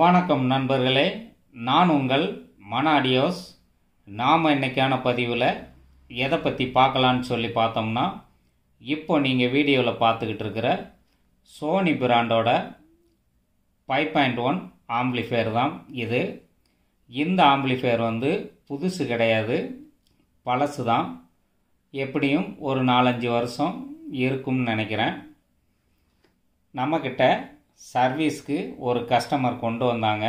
வணக்கம் நண்பர்களே நான் உங்கள் மனாடியோஸ் நாம் இன்றைக்கான பதிவில் எதை பற்றி பார்க்கலான்னு சொல்லி பார்த்தோம்னா இப்போ நீங்கள் வீடியோவில் பார்த்துக்கிட்டு இருக்கிற சோனி பிராண்டோட ஃபைவ் பாயிண்ட் ஒன் ஆம்பிளிஃபேர் தான் இது இந்த ஆம்பிளிஃபேர் வந்து புதுசு கிடையாது பழசு தான் எப்படியும் ஒரு நாலஞ்சு வருஷம் இருக்கும்னு நினைக்கிறேன் நம்மக்கிட்ட சர்வீஸ்க்கு ஒரு கஸ்டமர் கொண்டு வந்தாங்க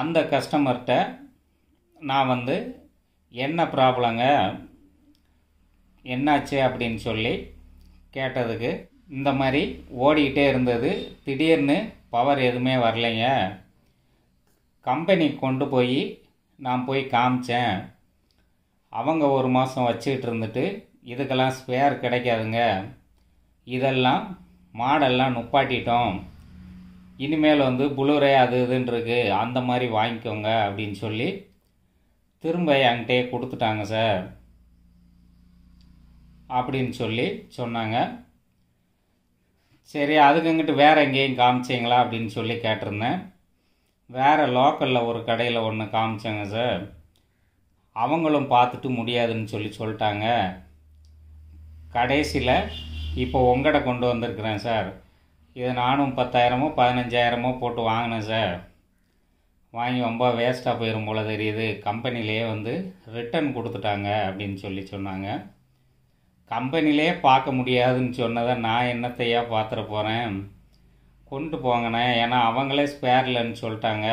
அந்த கஸ்டமர்கிட்ட நான் வந்து என்ன ப்ராப்ளங்க என்னாச்சு அப்படின்னு சொல்லி கேட்டதுக்கு இந்த மாதிரி ஓடிக்கிட்டே இருந்தது திடீர்னு பவர் எதுவுமே வரலைங்க கம்பெனி கொண்டு போய் நான் போய் காமிச்சேன் அவங்க ஒரு மாதம் வச்சுக்கிட்டு இருந்துட்டு இதுக்கெல்லாம் ஸ்பேர் கிடைக்காதுங்க இதெல்லாம் மாடெல்லாம் நுப்பாட்டிட்டோம் இனிமேல் வந்து புளுரே அது இதுன்றிருக்கு அந்த மாதிரி வாங்கிக்கோங்க அப்படின்னு சொல்லி திரும்ப என்கிட்டயே கொடுத்துட்டாங்க சார் அப்படின்னு சொல்லி சொன்னாங்க சரி அதுக்கு வேறு எங்கேயும் காமிச்சிங்களா அப்படின்னு சொல்லி கேட்டிருந்தேன் வேறு லோக்கலில் ஒரு கடையில் ஒன்று காமிச்சாங்க சார் அவங்களும் பார்த்துட்டு முடியாதுன்னு சொல்லி சொல்லிட்டாங்க கடைசியில் இப்போ உங்கள்கிட்ட கொண்டு வந்திருக்கிறேன் சார் இது நானும் பத்தாயிரமோ பதினஞ்சாயிரமோ போட்டு வாங்கினேன் சார் வாங்கி ரொம்ப வேஸ்ட்டாக போயிடும் போல் தெரியுது கம்பெனிலே வந்து ரிட்டர்ன் கொடுத்துட்டாங்க அப்படின்னு சொல்லி சொன்னாங்க கம்பெனிலே பார்க்க முடியாதுன்னு சொன்னதை நான் என்னத்தையா பார்த்துட போகிறேன் கொண்டு போங்கண்ணே ஏன்னா அவங்களே ஸ்பேர்லன்னு சொல்லிட்டாங்க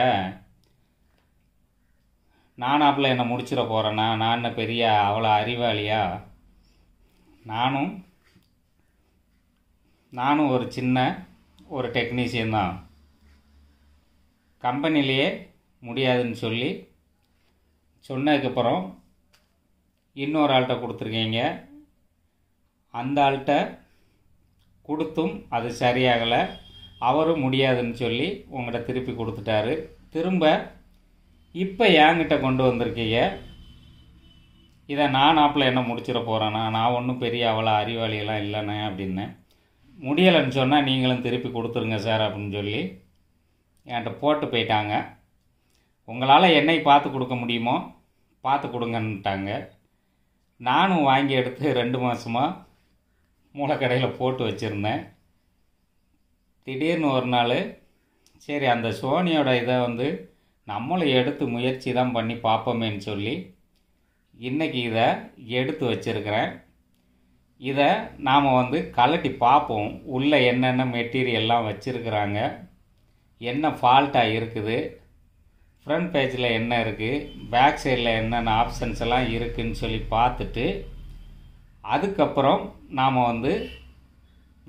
நானும் நானாப்பில் என்னை முடிச்சிட போகிறேன்னா நான் என்ன பெரிய அவ்வளோ அறிவாளியா நானும் நானும் ஒரு சின்ன ஒரு டெக்னீஷியன் தான் கம்பெனிலேயே முடியாதுன்னு சொல்லி சொன்னதுக்கப்புறம் இன்னொரு ஆள்கிட்ட கொடுத்துருக்கீங்க அந்த ஆள்கிட்ட கொடுத்தும் அது சரியாகலை அவரும் முடியாதுன்னு சொல்லி உங்கள்கிட்ட திருப்பி கொடுத்துட்டாரு திரும்ப இப்போ என்கிட்ட கொண்டு வந்திருக்கீங்க இதை நான் ஆப்பில் என்ன முடிச்சிட போகிறேன்னா நான் ஒன்றும் பெரிய அவ்வளோ அறிவாளியெல்லாம் இல்லைண்ணே அப்படின்னேன் முடியலைன்னு சொன்னால் நீங்களும் திருப்பி கொடுத்துருங்க சார் அப்படின்னு சொல்லி என்கிட்ட போட்டு போயிட்டாங்க உங்களால் என்னை பார்த்து கொடுக்க முடியுமோ பார்த்து கொடுங்கன்ட்டாங்க நானும் வாங்கி எடுத்து ரெண்டு மாதமாக மூளைக்கடையில் போட்டு வச்சுருந்தேன் திடீர்னு ஒரு நாள் சரி அந்த சோனியோட இதை வந்து நம்மளும் எடுத்து முயற்சி தான் பண்ணி பார்ப்போமேன்னு சொல்லி இன்றைக்கி இதை எடுத்து வச்சுருக்கிறேன் இதை நாம் வந்து கலட்டி பார்ப்போம் உள்ளே என்னென்ன மெட்டீரியல்லாம் வச்சுருக்குறாங்க என்ன ஃபால்ட்டாக இருக்குது ஃப்ரண்ட் பேஜில் என்ன இருக்குது பேக் சைடில் என்னென்ன ஆப்ஷன்ஸ் எல்லாம் இருக்குதுன்னு சொல்லி பார்த்துட்டு அதுக்கப்புறம் நாம் வந்து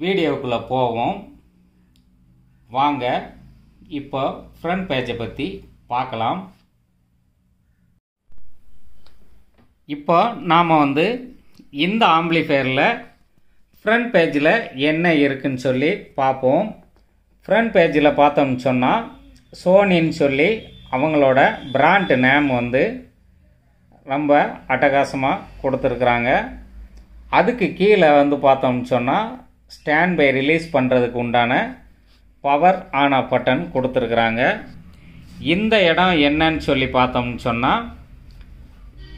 வீடியோக்குள்ளே போவோம் வாங்க இப்போ ஃப்ரண்ட் பேஜை பற்றி பார்க்கலாம் இப்போ நாம் வந்து இந்த ஆம்பிளிஃபையரில் ஃப்ரண்ட் பேஜில் என்ன இருக்குன்னு சொல்லி பார்ப்போம் ஃப்ரண்ட் பேஜில் பார்த்தோம்னு சொன்னால் சோனின்னு சொல்லி அவங்களோட பிராண்ட் நேம் வந்து ரொம்ப அட்டகாசமாக கொடுத்துருக்குறாங்க அதுக்கு கீழே வந்து பார்த்தோம்னு சொன்னால் ஸ்டாண்ட் பை ரிலீஸ் பண்ணுறதுக்கு உண்டான பவர் ஆன் ஆஃப் பட்டன் கொடுத்துருக்குறாங்க இந்த இடம் என்னன்னு சொல்லி பார்த்தோம்னு சொன்னால்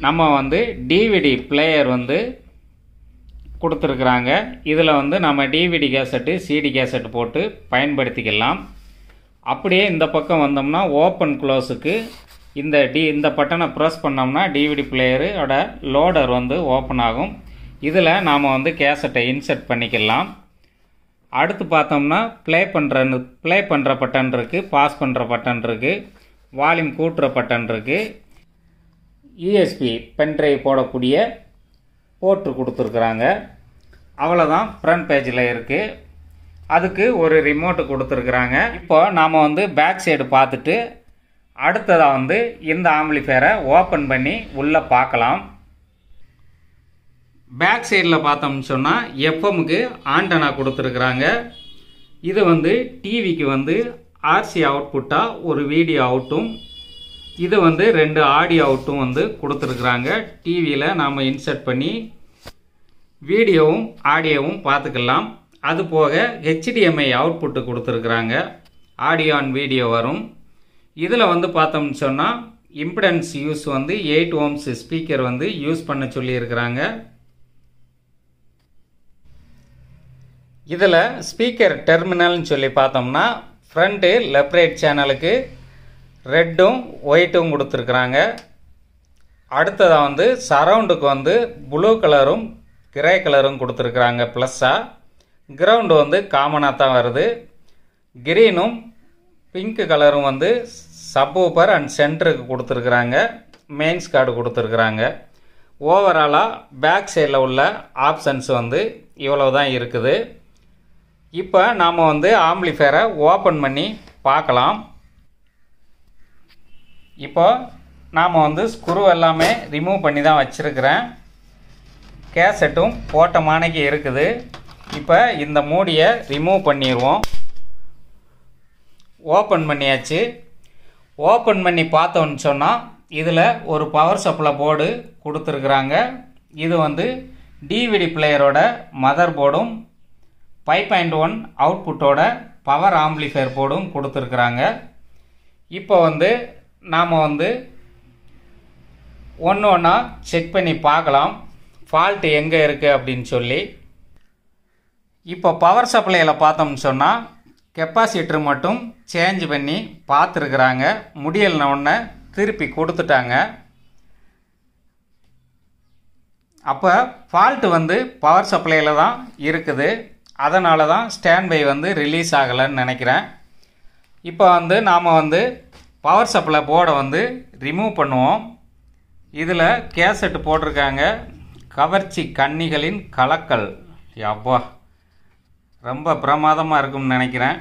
நம்ம வந்து டிவிடி பிளேயர் வந்து கொடுத்துருக்குறாங்க இதில் வந்து நம்ம டிவிடி கேசட்டு சிடி கேசட்டு போட்டு பயன்படுத்திக்கலாம் அப்படியே இந்த பக்கம் வந்தோம்னா ஓப்பன் க்ளோஸுக்கு இந்த டி இந்த பட்டனை ப்ரெஸ் பண்ணோம்னா டிவிடி பிளேயரோட லோடர் வந்து ஓப்பன் ஆகும் இதில் நாம் வந்து கேசட்டை இன்சர்ட் பண்ணிக்கலாம் அடுத்து பார்த்தோம்னா ப்ளே பண்ணுற ப்ளே பண்ணுற பட்டன் இருக்குது பாஸ் பண்ணுற பட்டன் இருக்குது வால்யூம் கூட்டுற பட்டன் இருக்குது யூஎஸ்பி பென்ட்ரைவ் போடக்கூடிய போட்டு கொடுத்துருக்குறாங்க அவ்வளோதான் ஃப்ரண்ட் பேஜில் இருக்குது அதுக்கு ஒரு ரிமோட்டு கொடுத்துருக்குறாங்க இப்போ நாம் வந்து பேக் சைடு பார்த்துட்டு அடுத்ததாக வந்து இந்த ஆம்பிளிஃபேரை ஓப்பன் பண்ணி உள்ளே பார்க்கலாம் பேக் சைடில் பார்த்தோம்னு சொன்னால் எஃப்எம்முக்கு ஆண்டனா கொடுத்துருக்குறாங்க இது வந்து டிவிக்கு வந்து ஆர்சி அவுட்புட்டாக ஒரு வீடியோ அவுட்டும் இது வந்து ரெண்டு ஆடியோ அவுட்டும் வந்து கொடுத்துருக்குறாங்க டிவியில் நாம் இன்சர்ட் பண்ணி வீடியோவும் ஆடியோவும் பார்த்துக்கலாம் அது போக ஹெச்டிஎம்ஐ அவுட்புட்டு கொடுத்துருக்குறாங்க ஆடியோ அண்ட் வீடியோ வரும் இதில் வந்து பார்த்தோம்னு சொன்னால் இம்பிடன்ஸ் யூஸ் வந்து எயிட் ஓம்ஸ் ஸ்பீக்கர் வந்து யூஸ் பண்ண சொல்லியிருக்கிறாங்க இதில் ஸ்பீக்கர் டெர்மினல்னு சொல்லி பார்த்தோம்னா ஃப்ரண்ட்டு லெப்ரேட் சேனலுக்கு ரெட்டும் ஒயிட்டும் கொடுத்துருக்குறாங்க அடுத்ததாக வந்து சரவுண்டுக்கு வந்து ப்ளூ கலரும் கிரே கலரும் கொடுத்துருக்குறாங்க ப்ளஸ்ஸாக கிரவுண்டு வந்து காமனாக தான் வருது கிரீனும் பிங்க்கு கலரும் வந்து சப்பூப்பர் அண்ட் சென்டருக்கு கொடுத்துருக்குறாங்க மெயின்ஸ் கார்டு கொடுத்துருக்குறாங்க ஓவராலாக பேக் சைடில் உள்ள ஆப்ஷன்ஸ் வந்து இவ்வளோ தான் இருக்குது இப்போ நாம் வந்து ஆம்பிளிஃபேரை ஓப்பன் பண்ணி பார்க்கலாம் இப்போ நாம் வந்து ஸ்க்ரூ எல்லாமே ரிமூவ் பண்ணி தான் வச்சுருக்கிறேன் கேசட்டும் போட்ட மானைக்கு இருக்குது இப்போ இந்த மூடியை ரிமூவ் பண்ணிடுவோம் ஓப்பன் பண்ணியாச்சு ஓப்பன் பண்ணி பார்த்தோன்னு சொன்னால் இதில் ஒரு பவர் சப்ளை போர்டு கொடுத்துருக்குறாங்க இது வந்து டிவிடி பிளேயரோட மதர் போர்டும் ஃபைவ் பாயிண்ட் ஒன் அவுட்புட்டோட பவர் ஆம்பிளிஃபயர் போர்டும் கொடுத்துருக்குறாங்க இப்போ வந்து நாம் வந்து ஒன்று ஒன்றா செக் பண்ணி பார்க்கலாம் ஃபால்ட் எங்கே இருக்குது அப்படின்னு சொல்லி இப்போ பவர் சப்ளையில் பார்த்தோம்னு சொன்னால் கெப்பாசிட்டர் மட்டும் சேஞ்ச் பண்ணி பார்த்துருக்குறாங்க முடியலனவுடனே திருப்பி கொடுத்துட்டாங்க அப்போ ஃபால்ட்டு வந்து பவர் சப்ளையில் தான் இருக்குது அதனால தான் ஸ்டாண்ட்பை வந்து ரிலீஸ் ஆகலைன்னு நினைக்கிறேன் இப்போ வந்து நாம் வந்து பவர் சப்ளை போர்டை வந்து ரிமூவ் பண்ணுவோம் இதில் கேசட் போட்டிருக்காங்க கவர்ச்சி கன்னிகளின் கலக்கல் அப்பா ரொம்ப பிரமாதமாக இருக்கும்னு நினைக்கிறேன்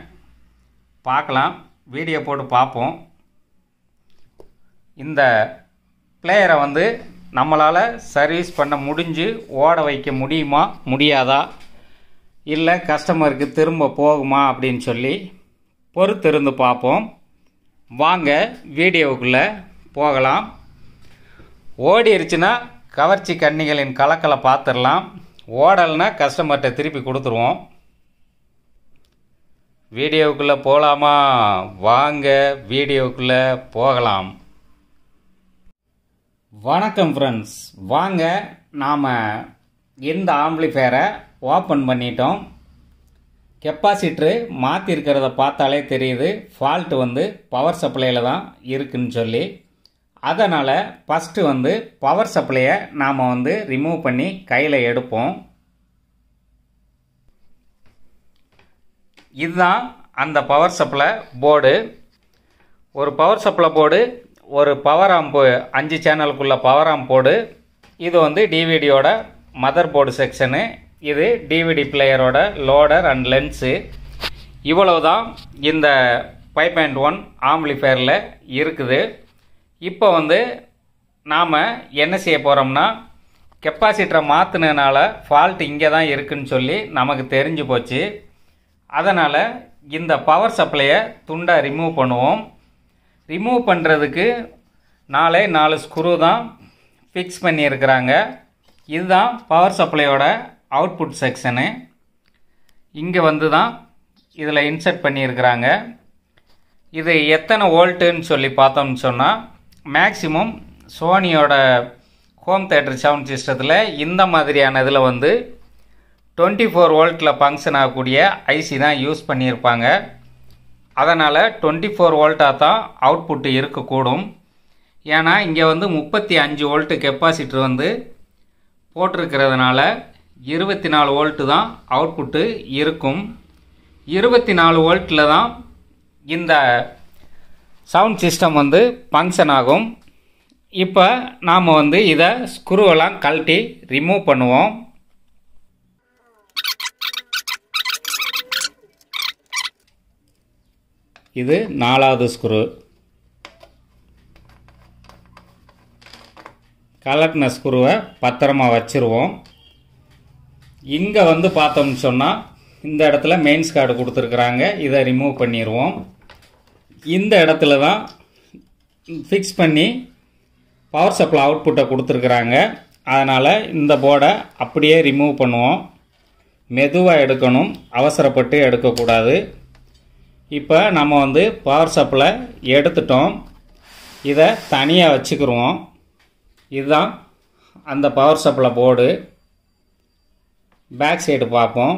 பார்க்கலாம் வீடியோ போட்டு பார்ப்போம் இந்த பிளேயரை வந்து நம்மளால் சர்வீஸ் பண்ண முடிஞ்சு ஓட வைக்க முடியுமா முடியாதா இல்லை கஸ்டமருக்கு திரும்ப போகுமா அப்படின்னு சொல்லி பொறுத்து இருந்து பார்ப்போம் வாங்க வீடியோவுக்குள்ளே போகலாம் ஓடிடுச்சுன்னா கவர்ச்சி கன்னிகளின் கலக்கலை பார்த்துடலாம் ஓடல்னா கஸ்டமர்கிட்ட திருப்பி கொடுத்துருவோம் வீடியோவுக்குள்ளே போகலாமா வாங்க வீடியோவுக்குள்ளே போகலாம் வணக்கம் ஃப்ரெண்ட்ஸ் வாங்க நாம் இந்த ஆம்பிளிஃபேரை ஓப்பன் பண்ணிட்டோம் கெப்பாசிட்டரு மாற்றிருக்கிறத பார்த்தாலே தெரியுது ஃபால்ட்டு வந்து பவர் சப்ளையில் தான் இருக்குதுன்னு சொல்லி அதனால் ஃபஸ்ட்டு வந்து பவர் சப்ளையை நாம் வந்து ரிமூவ் பண்ணி கையில் எடுப்போம் இதுதான் அந்த பவர் சப்ளை போர்டு ஒரு பவர் சப்ளை போர்டு ஒரு பவர் ஆம்பு அஞ்சு சேனலுக்குள்ள பவர் ஆம்ப் போர்டு இது வந்து டிவிடியோட மதர் போர்டு செக்ஷனு இது டிவிடி பிளேயரோட லோடர் அண்ட் லென்ஸு இவ்வளவு தான் இந்த ஃபைவ் பாயிண்ட் ஒன் ஆம்லிஃபேரில் இருக்குது இப்போ வந்து நாம் என்ன செய்ய போகிறோம்னா கெப்பாசிட்டரை மாற்றுனதுனால ஃபால்ட் இங்கே தான் இருக்குதுன்னு சொல்லி நமக்கு தெரிஞ்சு போச்சு அதனால் இந்த பவர் சப்ளையை துண்டாக ரிமூவ் பண்ணுவோம் ரிமூவ் பண்ணுறதுக்கு நாலே நாலு ஸ்க்ரூ தான் ஃபிக்ஸ் பண்ணியிருக்கிறாங்க இதுதான் பவர் சப்ளையோட அவுட்புட் செக்ஷனு இங்கே வந்து தான் இதில் இன்சர்ட் பண்ணியிருக்கிறாங்க இது எத்தனை வோல்ட்டுன்னு சொல்லி பார்த்தோம்னு சொன்னால் மேக்சிமம் சோனியோட ஹோம் தேட்டர் சவுண்ட் சிஸ்டத்தில் இந்த மாதிரியான இதில் வந்து டுவெண்ட்டி ஃபோர் வோல்ட்டில் ஃபங்க்ஷன் ஆகக்கூடிய ஐசி தான் யூஸ் பண்ணியிருப்பாங்க அதனால் டுவெண்ட்டி ஃபோர் வோல்ட்டாக தான் அவுட்புட்டு இருக்கக்கூடும் ஏன்னா இங்கே வந்து முப்பத்தி அஞ்சு வோல்ட்டு கெப்பாசிட்டர் வந்து போட்டிருக்கிறதுனால இருபத்தி நாலு வோல்ட்டு தான் அவுட்புட்டு இருக்கும் இருபத்தி நாலு வோல்ட்டில் தான் இந்த சவுண்ட் சிஸ்டம் வந்து ஃபங்க்ஷன் ஆகும் இப்போ நாம் வந்து இதை ஸ்க்ரூவெல்லாம் கழட்டி ரிமூவ் பண்ணுவோம் இது நாலாவது ஸ்க்ரூ கலட்டின ஸ்க்ரூவை பத்திரமாக வச்சுருவோம் இங்கே வந்து பார்த்தோம்னு சொன்னால் இந்த இடத்துல மெயின்ஸ் கார்டு கொடுத்துருக்குறாங்க இதை ரிமூவ் பண்ணிடுவோம் இந்த இடத்துல தான் ஃபிக்ஸ் பண்ணி பவர் சப்ளை அவுட்புட்டை கொடுத்துருக்குறாங்க அதனால் இந்த போர்டை அப்படியே ரிமூவ் பண்ணுவோம் மெதுவாக எடுக்கணும் அவசரப்பட்டு எடுக்கக்கூடாது இப்போ நம்ம வந்து பவர் சப்ளை எடுத்துட்டோம் இதை தனியாக வச்சுக்கிருவோம் இதுதான் அந்த power supply board back side பார்ப்போம்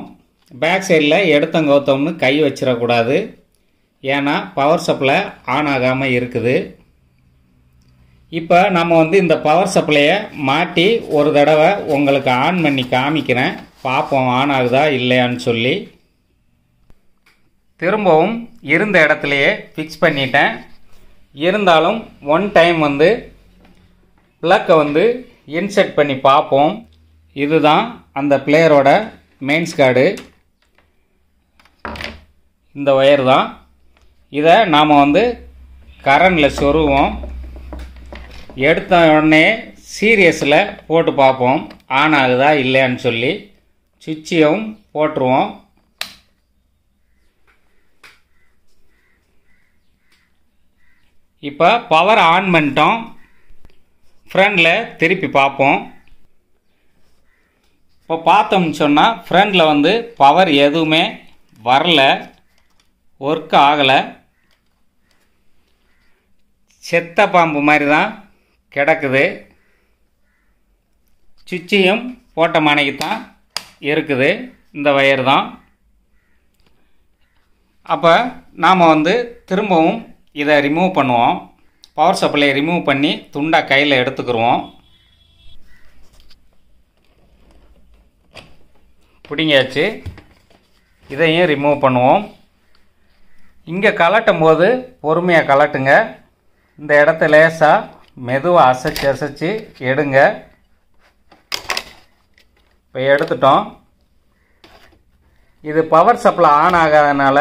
பேக் சைடில் எடுத்தங்கோத்தோம்னு கை வச்சிடக்கூடாது ஏன்னா பவர் சப்ளை ஆன் ஆகாமல் இருக்குது இப்போ நம்ம வந்து இந்த பவர் சப்ளையை மாட்டி ஒரு தடவை உங்களுக்கு ஆன் பண்ணி காமிக்கிறேன் பார்ப்போம் ஆன் ஆகுதா இல்லையான்னு சொல்லி திரும்பவும் இருந்த இடத்துலையே ஃபிக்ஸ் பண்ணிட்டேன் இருந்தாலும் ஒன் டைம் வந்து ப்ளக்கை வந்து இன்செர்ட் பண்ணி பார்ப்போம் இதுதான் அந்த பிளேயரோட மெயின்ஸ் கார்டு இந்த ஒயர் தான் இதை நாம் வந்து கரண்டில் சொருவோம் எடுத்த உடனே சீரியஸில் போட்டு பார்ப்போம் ஆன் ஆகுதா இல்லையான்னு சொல்லி சுவிட்சையும் போட்டுருவோம் இப்போ பவர் ஆன் பண்ணிட்டோம் ஃப்ரண்டில் திருப்பி பார்ப்போம் இப்போ பார்த்தோம்னு சொன்னால் ஃப்ரண்டில் வந்து பவர் எதுவுமே வரல ஒர்க் ஆகலை செத்த பாம்பு மாதிரி தான் கிடக்குது சுச்சியும் போட்ட மனைக்கு தான் இருக்குது இந்த வயர் தான் அப்போ நாம் வந்து திரும்பவும் இதை ரிமூவ் பண்ணுவோம் பவர் சப்ளையை ரிமூவ் பண்ணி துண்டாக கையில் எடுத்துக்கிடுவோம் பிடிங்காச்சு இதையும் ரிமூவ் பண்ணுவோம் இங்கே கலட்டும் போது பொறுமையாக கலட்டுங்க இந்த இடத்த லேசாக மெதுவாக அசைச்சு அசைச்சு எடுங்க இப்போ எடுத்துட்டோம் இது பவர் சப்ளை ஆன் ஆகாதனால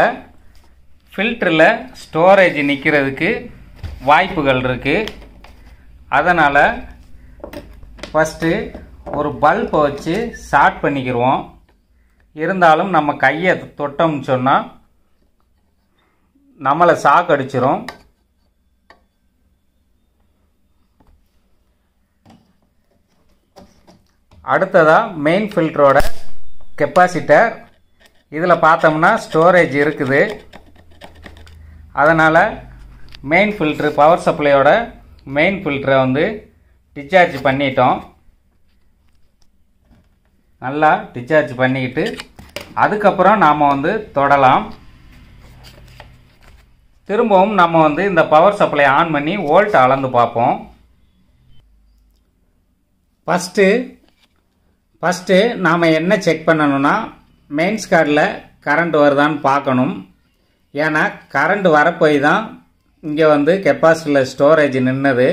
ஃபில்டரில் ஸ்டோரேஜ் நிற்கிறதுக்கு வாய்ப்புகள் இருக்குது அதனால் ஃபஸ்ட்டு ஒரு பல்பை வச்சு ஷார்ட் பண்ணிக்கிடுவோம் இருந்தாலும் நம்ம கையை தொட்டோம்னு சொன்னால் நம்மளை சாக்கு அடிச்சிடும் அடுத்ததாக மெயின் ஃபில்டரோட கெப்பாசிட்டர் இதில் பார்த்தோம்னா ஸ்டோரேஜ் இருக்குது அதனால் மெயின் ஃபில்ட்ரு பவர் சப்ளையோட மெயின் ஃபில்டரை வந்து டிச்சார்ஜ் பண்ணிட்டோம் நல்லா டிஸ்சார்ஜ் பண்ணிக்கிட்டு அதுக்கப்புறம் நாம் வந்து தொடலாம் திரும்பவும் நம்ம வந்து இந்த பவர் சப்ளை ஆன் பண்ணி வோல்ட் அளந்து பார்ப்போம் ஃபஸ்ட்டு ஃபஸ்ட்டு நாம் என்ன செக் பண்ணணும்னா மெயின்ஸ் கார்டில் கரண்ட் வருதான்னு பார்க்கணும் ஏன்னா கரண்ட் வரப்போய் தான் இங்கே வந்து கெப்பாசிட்டியில் ஸ்டோரேஜ் நின்னது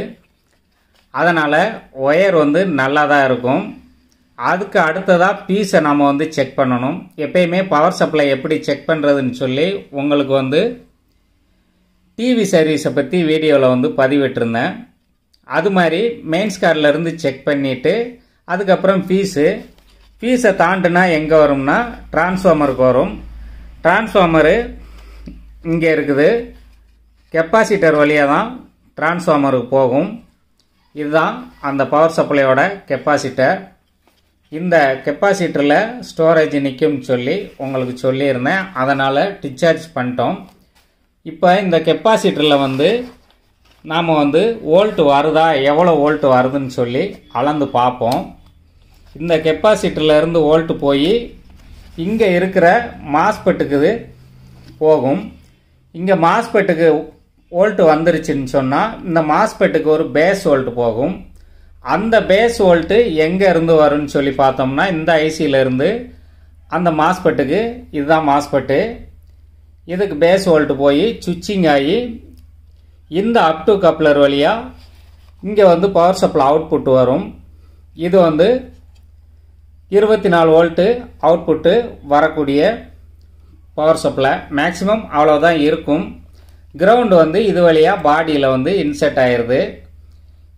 அதனால் ஒயர் வந்து நல்லா தான் இருக்கும் அதுக்கு அடுத்ததாக பீஸை நம்ம வந்து செக் பண்ணணும் எப்பயுமே பவர் சப்ளை எப்படி செக் பண்ணுறதுன்னு சொல்லி உங்களுக்கு வந்து டிவி சர்வீஸை பற்றி வீடியோவில் வந்து பதிவிட்டிருந்தேன் அது மாதிரி மெயின்ஸ் கார்டிலேருந்து செக் பண்ணிவிட்டு அதுக்கப்புறம் ஃபீஸு ஃபீஸை தாண்டுனா எங்கே வரும்னா டிரான்ஸ்ஃபார்மருக்கு வரும் டிரான்ஸ்ஃபார்மரு இங்கே இருக்குது கெப்பாசிட்டர் வழியாக தான் டிரான்ஸ்ஃபார்மருக்கு போகும் இதுதான் அந்த பவர் சப்ளையோட கெப்பாசிட்டர் இந்த கெப்பாசிட்டரில் ஸ்டோரேஜ் நிற்கும்னு சொல்லி உங்களுக்கு சொல்லியிருந்தேன் அதனால் டிச்சார்ஜ் பண்ணிட்டோம் இப்போ இந்த கெப்பாசிட்டரில் வந்து நாம் வந்து வோல்ட் வருதா எவ்வளோ வோல்ட் வருதுன்னு சொல்லி அளந்து பார்ப்போம் இந்த இருந்து ஓல்ட்டு போய் இங்கே இருக்கிற மாஸ்பெட்டுக்கு போகும் இங்கே மாஸ்பெட்டுக்கு ஓல்ட்டு வந்துருச்சுன்னு சொன்னால் இந்த மாஸ்பெட்டுக்கு ஒரு பேஸ் ஓல்ட்டு போகும் அந்த பேஸ் வோல்ட்டு எங்கே இருந்து வரும்னு சொல்லி பார்த்தோம்னா இந்த ஐசியிலேருந்து அந்த மாஸ்பெட்டுக்கு இதுதான் மாஸ்பெட்டு இதுக்கு பேஸ் வோல்ட்டு போய் சுவிச்சிங் ஆகி இந்த அப் டு கப்ளர் வழியாக இங்கே வந்து பவர் சப்ளை அவுட்புட் வரும் இது வந்து இருபத்தி நாலு வோல்ட்டு அவுட்புட்டு வரக்கூடிய பவர் சப்ளை மேக்ஸிமம் அவ்வளோதான் இருக்கும் கிரவுண்டு வந்து இது வழியாக பாடியில் வந்து இன்செர்ட் ஆயிடுது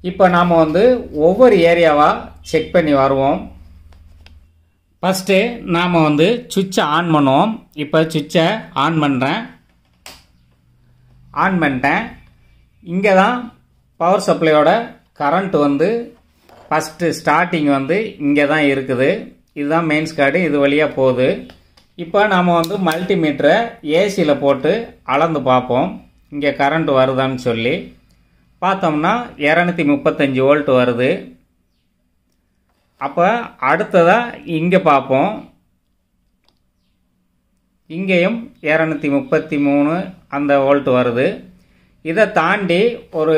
இப்போ நாம் வந்து ஒவ்வொரு ஏரியாவாக செக் பண்ணி வருவோம் ஃபஸ்ட்டு நாம் வந்து சுவிட்சை ஆன் பண்ணுவோம் இப்போ சுவிட்சை ஆன் பண்ணுறேன் ஆன் பண்ணிட்டேன் இங்கே தான் பவர் சப்ளையோட கரண்ட் வந்து ஃபஸ்ட்டு ஸ்டார்டிங் வந்து இங்கே தான் இருக்குது இதுதான் மெயின்ஸ் கார்டு இது வழியாக போகுது இப்போ நாம் வந்து மல்டிமீட்டரை ஏசியில் போட்டு அளந்து பார்ப்போம் இங்கே கரண்ட் வருதான்னு சொல்லி பார்த்தோம்னா இரநூத்தி முப்பத்தஞ்சு வோல்ட் வருது அப்போ அடுத்ததாக இங்கே பார்ப்போம் இங்கேயும் இரநூத்தி முப்பத்தி மூணு அந்த வோல்ட் வருது இதை தாண்டி ஒரு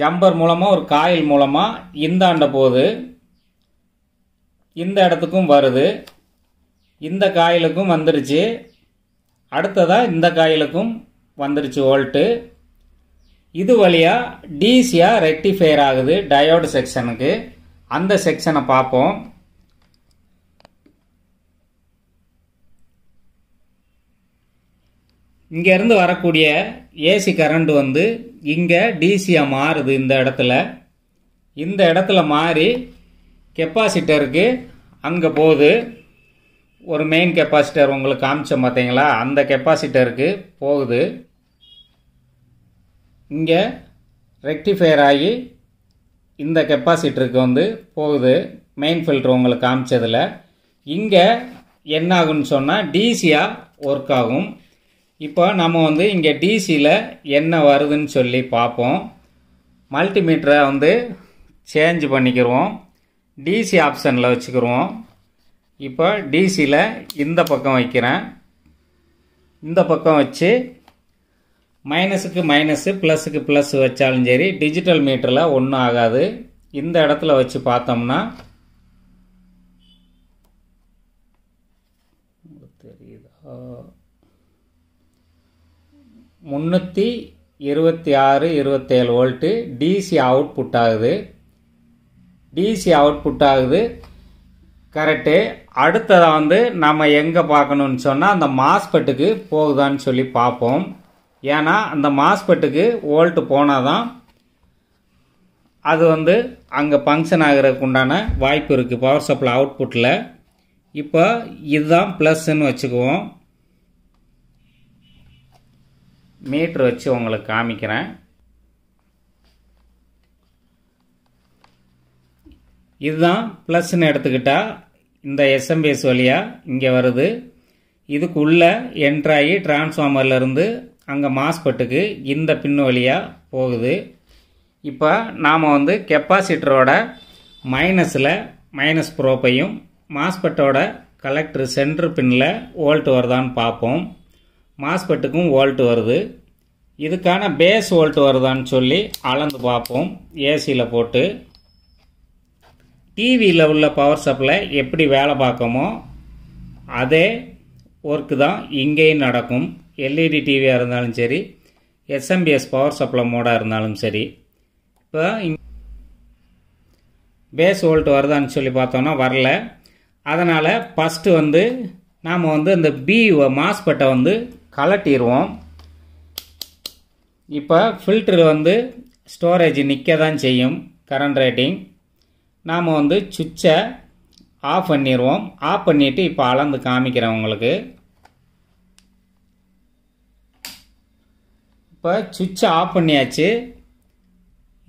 ஜம்பர் மூலமாக ஒரு காயில் மூலமாக இந்தாண்ட போது இந்த இடத்துக்கும் வருது இந்த காயிலுக்கும் வந்துடுச்சு அடுத்ததாக இந்த காயிலுக்கும் வந்துடுச்சு வோல்ட்டு இது வழியாக டிசியாக ரெக்டிஃபையர் ஆகுது டயோடு செக்ஷனுக்கு அந்த செக்ஷனை பார்ப்போம் இங்கேருந்து வரக்கூடிய ஏசி கரண்ட் வந்து இங்கே டிசியாக மாறுது இந்த இடத்துல இந்த இடத்துல மாறி கெப்பாசிட்டருக்கு அங்கே போகுது ஒரு மெயின் கெப்பாசிட்டர் உங்களுக்கு காமிச்சோம் பார்த்தீங்களா அந்த கெப்பாசிட்டருக்கு போகுது இங்கே ரெக்டிஃபையர் ஆகி இந்த கெப்பாசிட்டருக்கு வந்து போகுது மெயின் ஃபில்டர் உங்களுக்கு காமிச்சதில் இங்கே என்ன ஆகுன்னு சொன்னால் டிசியாக ஒர்க் ஆகும் இப்போ நம்ம வந்து இங்கே டிசியில் என்ன வருதுன்னு சொல்லி பார்ப்போம் மல்டிமீட்டரை வந்து சேஞ்ச் பண்ணிக்கிறோம் டிசி ஆப்ஷனில் வச்சுக்கிறோம் இப்போ டிசியில் இந்த பக்கம் வைக்கிறேன் இந்த பக்கம் வச்சு மைனஸுக்கு மைனஸு ப்ளஸுக்கு ப்ளஸ் வச்சாலும் சரி டிஜிட்டல் மீட்டரில் ஒன்றும் ஆகாது இந்த இடத்துல வச்சு பார்த்தோம்னா தெரியுதா முந்நூற்றி இருபத்தி ஆறு இருபத்தேழு வோல்ட்டு டிசி அவுட்புட் ஆகுது டிசி அவுட்புட் ஆகுது கரெக்டு அடுத்ததாக வந்து நம்ம எங்கே பார்க்கணுன்னு சொன்னால் அந்த மாஸ்பெட்டுக்கு போகுதான்னு சொல்லி பார்ப்போம் ஏன்னா அந்த மாஸ்பெட்டுக்கு ஓல்ட்டு போனால் தான் அது வந்து அங்கே ஃபங்க்ஷன் ஆகிறதுக்கு உண்டான வாய்ப்பு இருக்குது பவர் சப்ளை அவுட்புட்டில் இப்போ இதுதான் ப்ளஸ்ன்னு வச்சுக்குவோம் மீட்ரு வச்சு உங்களுக்கு காமிக்கிறேன் இதுதான் ப்ளஸ்ன்னு எடுத்துக்கிட்டால் இந்த எஸ்எம்பிஎஸ் வழியாக இங்கே வருது இதுக்குள்ளே என்ட்ராகி டிரான்ஸ்ஃபார்மர்லேருந்து அங்கே மாஸ்பட்டுக்கு இந்த பின் வழியாக போகுது இப்போ நாம் வந்து கெப்பாசிட்டரோட மைனஸில் மைனஸ் ப்ரோப்பையும் மாஸ்பெட்டோட கலெக்டர் சென்ட்ரு பின்னில் வோல்ட்டு வருதான்னு பார்ப்போம் மாஸ்பெட்டுக்கும் வோல்ட் வருது இதுக்கான பேஸ் வோல்ட் வருதான்னு சொல்லி அளந்து பார்ப்போம் ஏசியில் போட்டு டிவியில் உள்ள பவர் சப்ளை எப்படி வேலை பார்க்கமோ அதே ஒர்க்கு தான் இங்கேயும் நடக்கும் எல்இடி டிவியாக e இருந்தாலும் சரி எஸ்எம்பிஎஸ் பவர் சப்ளை மோடாக இருந்தாலும் சரி இப்போ பேஸ் வோல்ட் வருதான்னு சொல்லி பார்த்தோன்னா வரல அதனால் ஃபஸ்ட்டு வந்து நாம் வந்து இந்த பி மாஸ்பெட்டை வந்து கலட்டிடுவோம் இப்போ ஃபில்டரு வந்து ஸ்டோரேஜ் நிற்க தான் செய்யும் கரண்ட் ரேட்டிங் நாம் வந்து சுவிட்சை ஆஃப் பண்ணிடுவோம் ஆஃப் பண்ணிவிட்டு இப்போ அளந்து காமிக்கிறேன் உங்களுக்கு இப்போ சுவிட்சை ஆஃப் பண்ணியாச்சு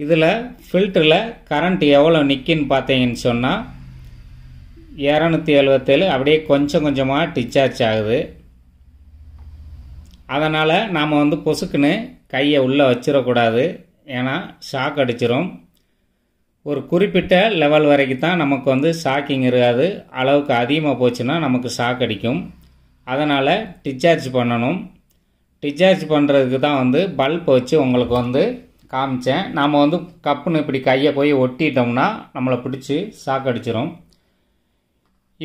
இதில் ஃபில்டரில் கரண்ட் எவ்வளோ நிற்கின்னு பார்த்தீங்கன்னு சொன்னால் இரநூத்தி எழுபத்தேழு அப்படியே கொஞ்சம் கொஞ்சமாக டிச்சார்ஜ் ஆகுது அதனால் நாம் வந்து பொசுக்குன்னு கையை உள்ளே வச்சிடக்கூடாது ஏன்னா ஷாக் அடிச்சிடும் ஒரு குறிப்பிட்ட லெவல் வரைக்கும் தான் நமக்கு வந்து ஷாக்கிங் இருக்காது அளவுக்கு அதிகமாக போச்சுன்னா நமக்கு ஷாக் அடிக்கும் அதனால் டிச்சார்ஜ் பண்ணணும் டிச்சார்ஜ் பண்ணுறதுக்கு தான் வந்து பல்ப் வச்சு உங்களுக்கு வந்து காமிச்சேன் நாம் வந்து கப்புன்னு இப்படி கையை போய் ஒட்டிட்டோம்னா நம்மளை பிடிச்சி சாக்கடிச்சிரும்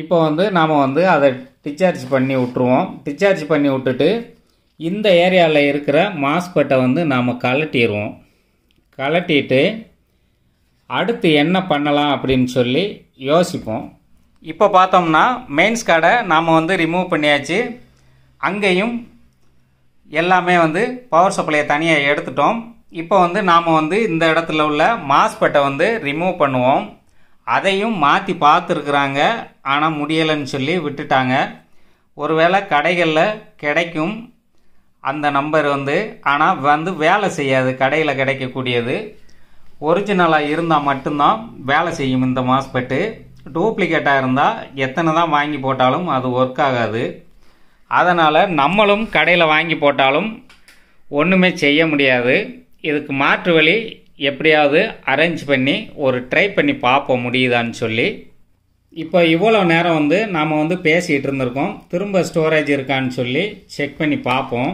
இப்போ வந்து நாம் வந்து அதை டிச்சார்ஜ் பண்ணி விட்ருவோம் டிச்சார்ஜ் பண்ணி விட்டுட்டு இந்த ஏரியாவில் இருக்கிற மாஸ்பெட்டை வந்து நாம் கலட்டிடுவோம் கலட்டிட்டு அடுத்து என்ன பண்ணலாம் அப்படின்னு சொல்லி யோசிப்போம் இப்போ பார்த்தோம்னா மெயின்ஸ் கடை நாம் வந்து ரிமூவ் பண்ணியாச்சு அங்கேயும் எல்லாமே வந்து பவர் சப்ளையை தனியாக எடுத்துட்டோம் இப்போ வந்து நாம் வந்து இந்த இடத்துல உள்ள மாஸ்பெட்டை வந்து ரிமூவ் பண்ணுவோம் அதையும் மாற்றி பார்த்துருக்குறாங்க ஆனால் முடியலைன்னு சொல்லி விட்டுட்டாங்க ஒருவேளை கடைகளில் கிடைக்கும் அந்த நம்பர் வந்து ஆனால் வந்து வேலை செய்யாது கடையில் கிடைக்கக்கூடியது ஒரிஜினலாக இருந்தால் மட்டும்தான் வேலை செய்யும் இந்த மாஸ்பெட்டு டூப்ளிகேட்டாக இருந்தால் எத்தனை தான் வாங்கி போட்டாலும் அது ஒர்க் ஆகாது அதனால் நம்மளும் கடையில் வாங்கி போட்டாலும் ஒன்றுமே செய்ய முடியாது இதுக்கு மாற்று வழி எப்படியாவது அரேஞ்ச் பண்ணி ஒரு ட்ரை பண்ணி பார்ப்போம் முடியுதான்னு சொல்லி இப்போ இவ்வளோ நேரம் வந்து நாம் வந்து பேசிகிட்டு இருந்திருக்கோம் திரும்ப ஸ்டோரேஜ் இருக்கான்னு சொல்லி செக் பண்ணி பார்ப்போம்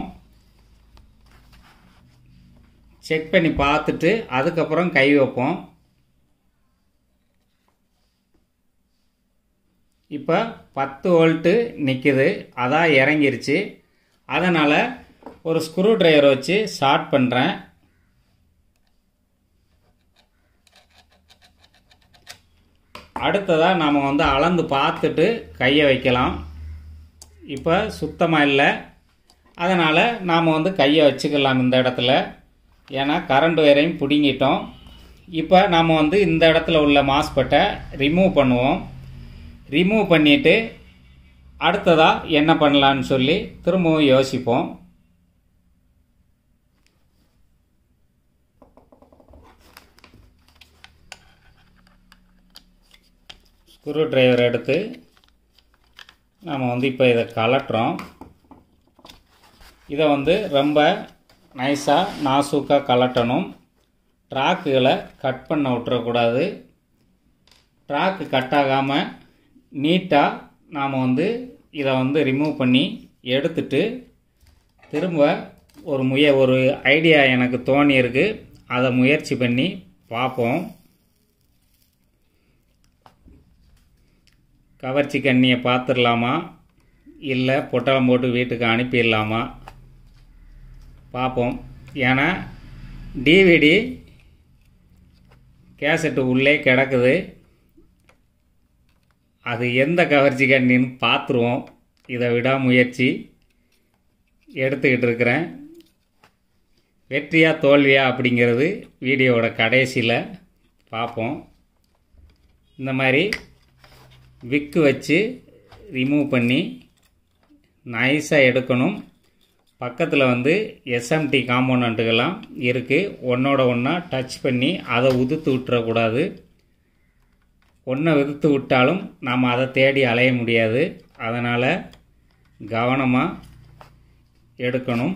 செக் பண்ணி பார்த்துட்டு அதுக்கப்புறம் கை வைப்போம் இப்போ பத்து வோல்ட்டு நிற்கிது அதான் இறங்கிருச்சு அதனால் ஒரு ஸ்க்ரூ ட்ரைவர் வச்சு ஷார்ட் பண்ணுறேன் அடுத்ததாக நாம் வந்து அளந்து பார்த்துட்டு கையை வைக்கலாம் இப்போ சுத்தமாக இல்லை அதனால் நாம் வந்து கையை வச்சுக்கலாம் இந்த இடத்துல ஏன்னா கரண்ட் வேறையும் பிடுங்கிட்டோம் இப்போ நாம் வந்து இந்த இடத்துல உள்ள மாஸ்பட்டை ரிமூவ் பண்ணுவோம் ரிமூவ் பண்ணிவிட்டு அடுத்ததாக என்ன பண்ணலான்னு சொல்லி திரும்பவும் யோசிப்போம் ஸ்க்ரூ ட்ரைவர் எடுத்து நம்ம வந்து இப்போ இதை கலட்டுறோம் இதை வந்து ரொம்ப நைஸாக நாசூக்காக கலட்டணும் ட்ராக்குகளை கட் பண்ண விட்டுறக்கூடாது ட்ராக்கு கட் ஆகாமல் நீட்டாக நாம் வந்து இதை வந்து ரிமூவ் பண்ணி எடுத்துட்டு திரும்ப ஒரு முய ஒரு ஐடியா எனக்கு தோணியிருக்கு அதை முயற்சி பண்ணி பார்ப்போம் கவர்ச்சி கண்ணியை பார்த்துடலாமா இல்லை பொட்டலம் போட்டு வீட்டுக்கு அனுப்பிடலாமா பார்ப்போம் ஏன்னா டிவிடி கேசட்டு உள்ளே கிடக்குது அது எந்த கவர்ச்சி கண்டின்னு பார்த்துருவோம் இதை விடாமுயற்சி எடுத்துக்கிட்டு இருக்கிறேன் வெற்றியா தோல்வியா அப்படிங்கிறது வீடியோவோட கடைசியில் பார்ப்போம் இந்த மாதிரி விக்கு வச்சு ரிமூவ் பண்ணி நைஸாக எடுக்கணும் பக்கத்தில் வந்து எஸ்எம்டி காம்போனண்ட்டுகள்லாம் இருக்குது ஒன்றோட ஒன்றா டச் பண்ணி அதை உதுத்து விட்டுறக்கூடாது ஒன்றை விதித்து விட்டாலும் நாம் அதை தேடி அலைய முடியாது அதனால் கவனமாக எடுக்கணும்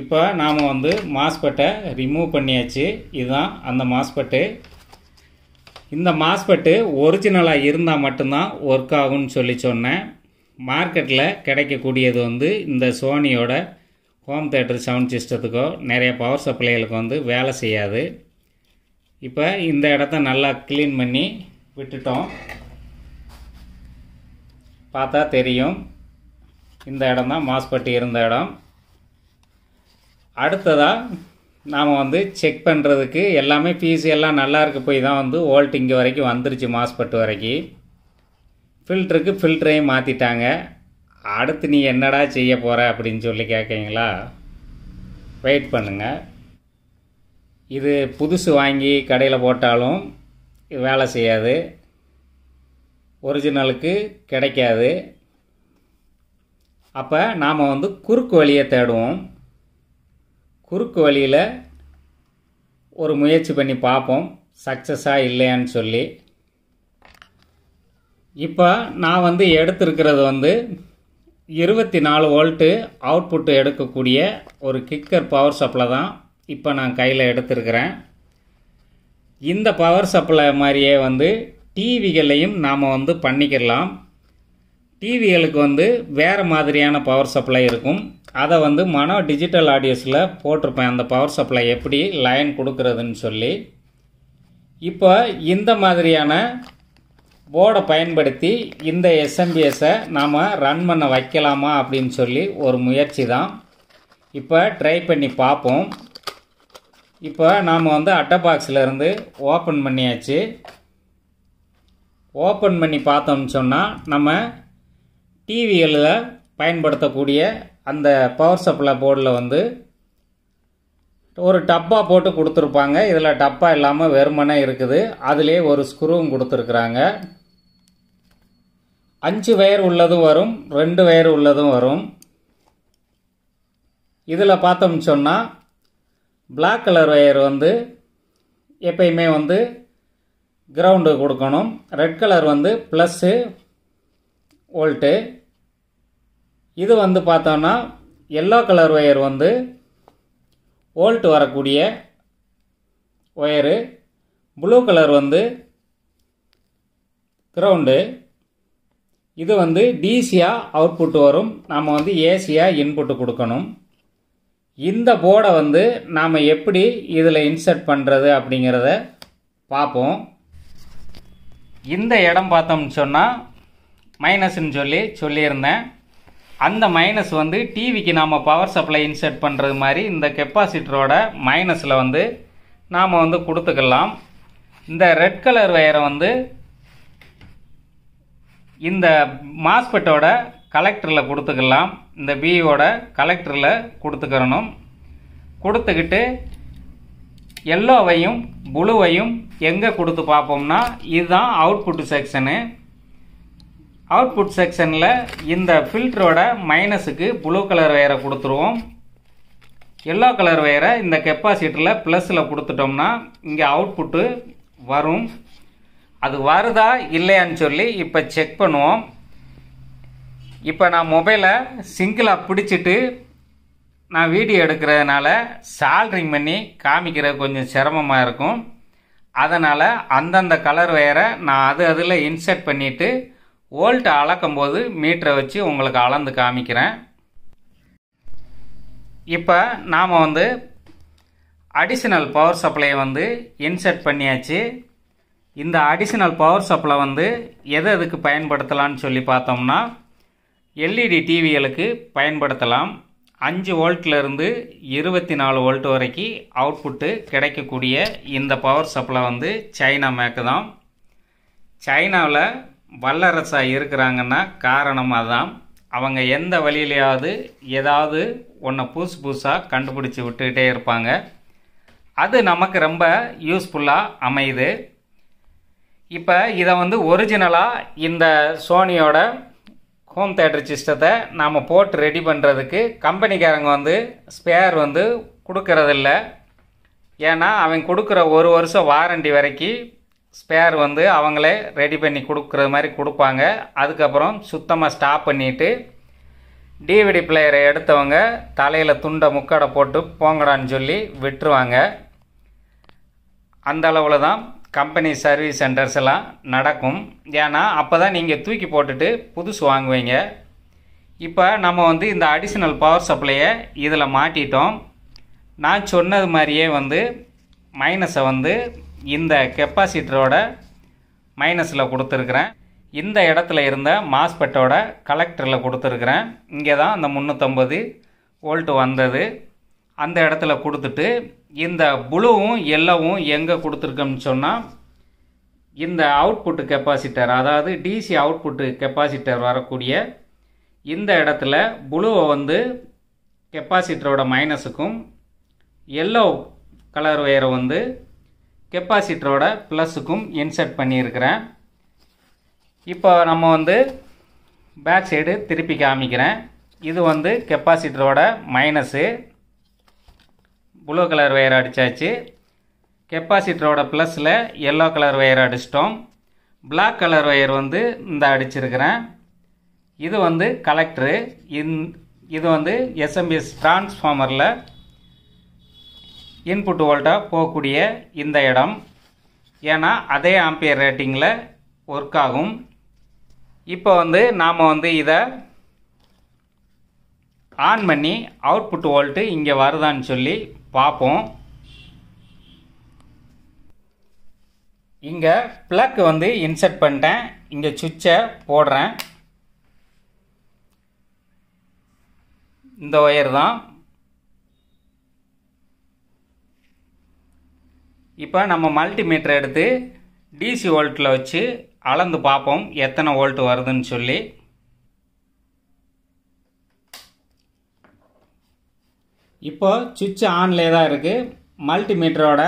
இப்போ நாம் வந்து மாஸ்பெட்டை ரிமூவ் பண்ணியாச்சு இதுதான் அந்த மாஸ்பெட்டு இந்த மாஸ்பெட்டு ஒரிஜினலாக இருந்தால் மட்டும்தான் ஒர்க் ஆகும்னு சொல்லி சொன்னேன் மார்க்கெட்டில் கிடைக்கக்கூடியது வந்து இந்த சோனியோட ஹோம் தேட்டர் சவுண்ட் சிஸ்டத்துக்கோ நிறைய பவர் சப்ளைகளுக்கு வந்து வேலை செய்யாது இப்போ இந்த இடத்த நல்லா க்ளீன் பண்ணி விட்டுட்டோம் பார்த்தா தெரியும் இந்த இடம் தான் மாஸ்பட்டி இருந்த இடம் அடுத்ததாக நாம் வந்து செக் பண்ணுறதுக்கு எல்லாமே பீஸ் எல்லாம் நல்லா இருக்கு போய் தான் வந்து ஓல்ட் இங்கே வரைக்கும் வந்துருச்சு மாஸ்பட்டு வரைக்கும் ஃபில்ட்ருக்கு ஃபில்டரையும் மாற்றிட்டாங்க அடுத்து நீ என்னடா செய்ய போகிற அப்படின்னு சொல்லி கேட்குறீங்களா வெயிட் பண்ணுங்கள் இது புதுசு வாங்கி கடையில் போட்டாலும் வேலை செய்யாது ஒரிஜினலுக்கு கிடைக்காது அப்போ நாம் வந்து குறுக்கு வழியை தேடுவோம் குறுக்கு வழியில் ஒரு முயற்சி பண்ணி பார்ப்போம் சக்ஸஸாக இல்லையான்னு சொல்லி இப்போ நான் வந்து எடுத்திருக்கிறது வந்து இருபத்தி நாலு வோல்ட்டு அவுட்புட்டு எடுக்கக்கூடிய ஒரு கிக்கர் பவர் சப்ளை தான் இப்போ நான் கையில் எடுத்துருக்கிறேன் இந்த பவர் சப்ளை மாதிரியே வந்து டிவிகளையும் நாம் வந்து பண்ணிக்கிடலாம் டிவிகளுக்கு வந்து வேறு மாதிரியான பவர் சப்ளை இருக்கும் அதை வந்து மனோ டிஜிட்டல் ஆடியோஸில் போட்டிருப்பேன் அந்த பவர் சப்ளை எப்படி லைன் கொடுக்குறதுன்னு சொல்லி இப்போ இந்த மாதிரியான போர்டை பயன்படுத்தி இந்த எஸ்எம்பிஎஸை நாம் ரன் பண்ண வைக்கலாமா அப்படின்னு சொல்லி ஒரு முயற்சி தான் இப்போ ட்ரை பண்ணி பார்ப்போம் இப்போ நாம் வந்து அட்டை பாக்ஸ்லேருந்து ஓப்பன் பண்ணியாச்சு ஓப்பன் பண்ணி பார்த்தோம்னு சொன்னால் நம்ம டிவிகளில் பயன்படுத்தக்கூடிய அந்த பவர் சப்ளை போர்டில் வந்து ஒரு டப்பா போட்டு கொடுத்துருப்பாங்க இதில் டப்பா இல்லாமல் வெறுமனே இருக்குது அதிலே ஒரு ஸ்க்ரூவும் கொடுத்துருக்குறாங்க அஞ்சு வயர் உள்ளதும் வரும் ரெண்டு வயர் உள்ளதும் வரும் இதில் பார்த்தோம் சொன்னால் பிளாக் கலர் ஒயர் வந்து எப்பயுமே வந்து கிரவுண்டு கொடுக்கணும் ரெட் கலர் வந்து ப்ளஸ்ஸு வோல்ட்டு இது வந்து பார்த்தோன்னா எல்லோ கலர் ஒயர் வந்து ஓல்ட் வரக்கூடிய ஒயரு ப்ளூ கலர் வந்து கிரவுண்டு இது வந்து டிசியாக அவுட்புட் வரும் நாம் வந்து ஏசியாக இன்புட்டு கொடுக்கணும் இந்த போர்டை வந்து நாம் எப்படி இதில் இன்சர்ட் பண்ணுறது அப்படிங்கிறத பார்ப்போம் இந்த இடம் பார்த்தோம்னு சொன்னால் மைனஸ்ன்னு சொல்லி சொல்லியிருந்தேன் அந்த மைனஸ் வந்து டிவிக்கு நாம் பவர் சப்ளை இன்சர்ட் பண்ணுறது மாதிரி இந்த கெப்பாசிட்டரோட மைனஸில் வந்து நாம் வந்து கொடுத்துக்கலாம் இந்த ரெட் கலர் வயரை வந்து இந்த மாஸ்பெட்டோட கலெக்டரில் கொடுத்துக்கலாம் இந்த பிஇயோட கலெக்டரில் கொடுத்துக்கிறணும் கொடுத்துக்கிட்டு எல்லோவையும் ப்ளூவையும் எங்கே கொடுத்து பார்ப்போம்னா இதுதான் அவுட்புட் செக்ஷனு அவுட்புட் செக்ஷனில் இந்த ஃபில்டரோட மைனஸுக்கு ப்ளூ கலர் வயரை கொடுத்துருவோம் எல்லோ கலர் வயரை இந்த கெப்பாசிட்டரில் ப்ளஸில் கொடுத்துட்டோம்னா இங்கே அவுட்புட்டு வரும் அது வருதா இல்லையான்னு சொல்லி இப்போ செக் பண்ணுவோம் இப்போ நான் மொபைலை சிங்கிளாக பிடிச்சிட்டு நான் வீடியோ எடுக்கிறதுனால சால்ட்ரிங் பண்ணி காமிக்கிற கொஞ்சம் சிரமமாக இருக்கும் அதனால் அந்தந்த கலர் வயரை நான் அது அதில் இன்சர்ட் பண்ணிவிட்டு வோல்ட் அளக்கும்போது மீட்டரை வச்சு உங்களுக்கு அளந்து காமிக்கிறேன் இப்போ நாம் வந்து அடிஷ்னல் பவர் சப்ளையை வந்து இன்சர்ட் பண்ணியாச்சு இந்த அடிஷ்னல் பவர் சப்ளை வந்து எது எதுக்கு பயன்படுத்தலான்னு சொல்லி பார்த்தோம்னா எல்இடி டிவிகளுக்கு e பயன்படுத்தலாம் அஞ்சு வோல்ட்லேருந்து இருபத்தி நாலு வோல்ட் வரைக்கும் அவுட்புட்டு கிடைக்கக்கூடிய இந்த பவர் சப்ளை வந்து சைனா மேக்கு தான் சைனாவில் வல்லரசாக இருக்கிறாங்கன்னா காரணம் அதான் அவங்க எந்த வழியிலையாவது ஏதாவது ஒன்றை புதுசு புதுசாக கண்டுபிடிச்சி விட்டுக்கிட்டே இருப்பாங்க அது நமக்கு ரொம்ப யூஸ்ஃபுல்லாக அமையுது இப்போ இதை வந்து ஒரிஜினலாக இந்த சோனியோட ஹோம் தேட்டர் சிஸ்டத்தை நாம் போட்டு ரெடி பண்ணுறதுக்கு கம்பெனிக்காரங்க வந்து ஸ்பேர் வந்து கொடுக்கறதில்ல ஏன்னா அவன் கொடுக்குற ஒரு வருஷம் வாரண்டி வரைக்கும் ஸ்பேர் வந்து அவங்களே ரெடி பண்ணி கொடுக்குற மாதிரி கொடுப்பாங்க அதுக்கப்புறம் சுத்தமாக ஸ்டாப் பண்ணிவிட்டு டிவிடி பிளேயரை எடுத்தவங்க தலையில் துண்டை முக்கடை போட்டு போங்கடான்னு சொல்லி விட்டுருவாங்க அந்த அளவில் தான் கம்பெனி சர்வீஸ் சென்டர்ஸ் எல்லாம் நடக்கும் ஏன்னா அப்போ தான் நீங்கள் தூக்கி போட்டுட்டு புதுசு வாங்குவீங்க இப்போ நம்ம வந்து இந்த அடிஷ்னல் பவர் சப்ளையை இதில் மாட்டிட்டோம் நான் சொன்னது மாதிரியே வந்து மைனஸை வந்து இந்த கெப்பாசிட்டரோட மைனஸில் கொடுத்துருக்குறேன் இந்த இடத்துல இருந்த மாஸ்பெட்டோட கலெக்டரில் கொடுத்துருக்குறேன் இங்கே தான் அந்த முந்நூற்றம்பது வோல்ட்டு வந்தது அந்த இடத்துல கொடுத்துட்டு இந்த புளுவும் எல்லோவும் எங்கே கொடுத்துருக்கோம்னு சொன்னால் இந்த அவுட்புட்டு கெப்பாசிட்டர் அதாவது டிசி அவுட்புட்டு கெப்பாசிட்டர் வரக்கூடிய இந்த இடத்துல ப்ளூவை வந்து கெப்பாசிட்டரோட மைனஸுக்கும் எல்லோ கலர் வேறு வந்து கெப்பாசிட்டரோட ப்ளஸுக்கும் இன்சர்ட் பண்ணியிருக்கிறேன் இப்போ நம்ம வந்து பேக் சைடு திருப்பி காமிக்கிறேன் இது வந்து கெப்பாசிட்டரோட மைனஸு ப்ளூ கலர் ஒயர் அடித்தாச்சு கெப்பாசிட்டரோட ப்ளஸில் எல்லோ கலர் ஒயர் அடிச்சிட்டோம் பிளாக் கலர் ஒயர் வந்து இந்த அடிச்சிருக்கிறேன் இது வந்து கலெக்டரு இன் இது வந்து எஸ்எம்பிஎஸ் டிரான்ஸ்ஃபார்மரில் இன்புட் வோல்ட்டாக போகக்கூடிய இந்த இடம் ஏன்னா அதே ஆம்பியர் ரேட்டிங்கில் ஒர்க் ஆகும் இப்போ வந்து நாம் வந்து இதை ஆன் பண்ணி அவுட்புட் வோல்ட்டு இங்கே வருதான்னு சொல்லி பார்ப்போம் இங்கே ப்ளக் வந்து இன்சர்ட் பண்ணிட்டேன் இங்கே சுவிட்சை போடுறேன் இந்த ஒயர் தான் இப்போ நம்ம மல்டிமீட்டர் எடுத்து டிசி வோல்ட்டில் வச்சு அளந்து பார்ப்போம் எத்தனை வோல்ட் வருதுன்னு சொல்லி இப்போ சுவிட்ச் ஆன்லேயே தான் இருக்குது மல்டிமீட்டரோட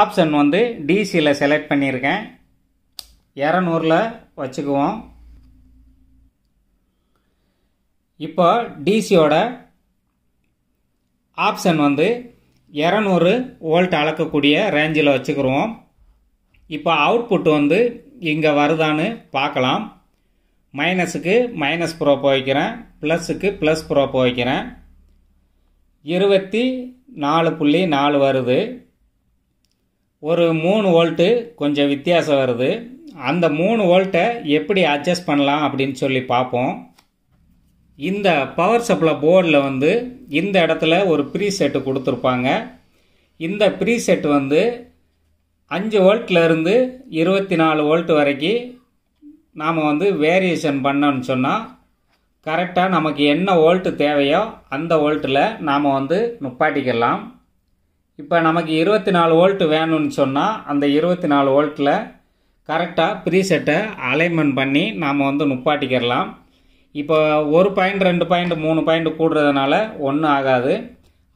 ஆப்ஷன் வந்து டிசியில் செலக்ட் பண்ணியிருக்கேன் இரநூறில் வச்சுக்குவோம் இப்போ டிசியோட ஆப்ஷன் வந்து இரநூறு வோல்ட் அளக்கக்கூடிய ரேஞ்சில் வச்சுக்கிறோம் இப்போ அவுட்புட் வந்து இங்கே வருதான்னு பார்க்கலாம் மைனஸுக்கு மைனஸ் ப்ரோப் வைக்கிறேன் ப்ளஸுக்கு ப்ளஸ் ப்ரோப் வைக்கிறேன் இருபத்தி நாலு புள்ளி நாலு வருது ஒரு மூணு வோல்ட்டு கொஞ்சம் வித்தியாசம் வருது அந்த மூணு வோல்ட்டை எப்படி அட்ஜஸ்ட் பண்ணலாம் அப்படின்னு சொல்லி பார்ப்போம் இந்த பவர் சப்ளை போர்டில் வந்து இந்த இடத்துல ஒரு ப்ரீ செட்டு கொடுத்துருப்பாங்க இந்த ப்ரீ செட்டு வந்து அஞ்சு இருந்து இருபத்தி நாலு வோல்ட் வரைக்கும் நாம் வந்து வேரியேஷன் பண்ணோன்னு சொன்னால் கரெக்டாக நமக்கு என்ன வோல்ட்டு தேவையோ அந்த வோல்ட்டில் நாம் வந்து நுப்பாட்டிக்கலாம் இப்போ நமக்கு இருபத்தி நாலு வோல்ட்டு வேணும்னு சொன்னால் அந்த இருபத்தி நாலு வோல்ட்டில் கரெக்டாக ப்ரீசெட்டை அலைன்மெண்ட் பண்ணி நாம் வந்து நுப்பாட்டிக்கிறலாம் இப்போ ஒரு பாயிண்ட் ரெண்டு பாயிண்ட் மூணு பாயிண்ட் கூடுறதுனால ஒன்றும் ஆகாது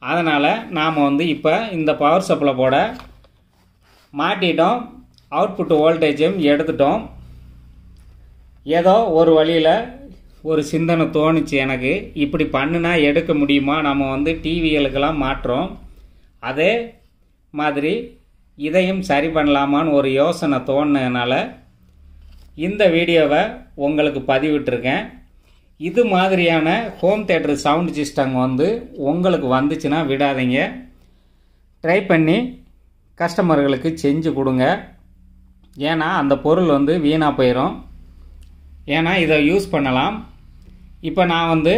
அதனால் நாம் வந்து இப்போ இந்த பவர் சப்ளை போட மாட்டிட்டோம் அவுட்புட் வோல்டேஜையும் எடுத்துட்டோம் ஏதோ ஒரு வழியில் ஒரு சிந்தனை தோணுச்சு எனக்கு இப்படி பண்ணுனா எடுக்க முடியுமா நம்ம வந்து டிவிகளுக்கெல்லாம் மாற்றோம் அதே மாதிரி இதையும் சரி பண்ணலாமான்னு ஒரு யோசனை தோணுனதுனால இந்த வீடியோவை உங்களுக்கு பதிவிட்டிருக்கேன் இது மாதிரியான ஹோம் தேட்டர் சவுண்ட் சிஸ்டம் வந்து உங்களுக்கு வந்துச்சுன்னா விடாதீங்க ட்ரை பண்ணி கஸ்டமர்களுக்கு செஞ்சு கொடுங்க ஏன்னா அந்த பொருள் வந்து வீணாக போயிடும் ஏன்னா இதை யூஸ் பண்ணலாம் இப்போ நான் வந்து